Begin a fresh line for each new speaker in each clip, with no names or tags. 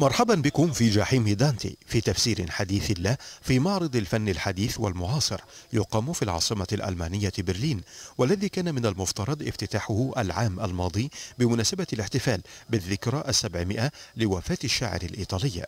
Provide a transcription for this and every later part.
مرحبا بكم في جحيم دانتي في تفسير حديث الله في معرض الفن الحديث والمعاصر يقام في العاصمة الألمانية برلين والذي كان من المفترض افتتاحه العام الماضي بمناسبة الاحتفال بالذكرى السبعمائة لوفاة الشاعر الإيطالية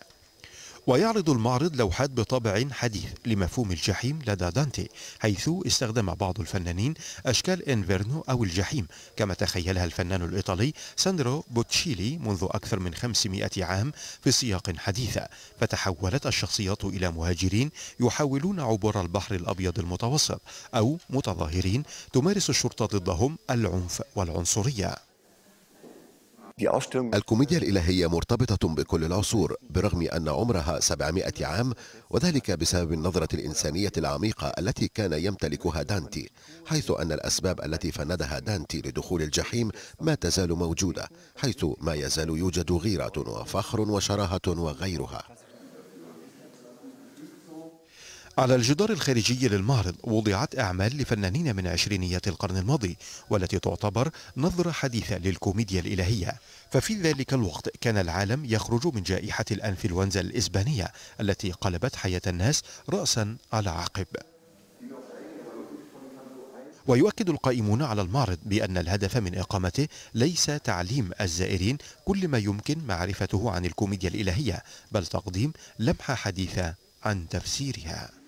ويعرض المعرض لوحات بطابع حديث لمفهوم الجحيم لدى دانتي حيث استخدم بعض الفنانين أشكال إنفيرنو أو الجحيم كما تخيلها الفنان الإيطالي ساندرو بوتشيلي منذ أكثر من 500 عام في سياق حديث فتحولت الشخصيات إلى مهاجرين يحاولون عبور البحر الأبيض المتوسط أو متظاهرين تمارس الشرطة ضدهم العنف والعنصرية
الكوميديا الإلهية مرتبطة بكل العصور برغم أن عمرها 700 عام وذلك بسبب النظرة الإنسانية العميقة التي كان يمتلكها دانتي حيث أن الأسباب التي فندها دانتي لدخول الجحيم ما تزال موجودة حيث ما يزال يوجد غيرة وفخر وشراهة وغيرها
على الجدار الخارجي للمعرض وضعت أعمال لفنانين من عشرينيات القرن الماضي والتي تعتبر نظرة حديثة للكوميديا الإلهية ففي ذلك الوقت كان العالم يخرج من جائحة الأنفلونزا الإسبانية التي قلبت حياة الناس رأسا على عقب ويؤكد القائمون على المعرض بأن الهدف من إقامته ليس تعليم الزائرين كل ما يمكن معرفته عن الكوميديا الإلهية بل تقديم لمحة حديثة عن تفسيرها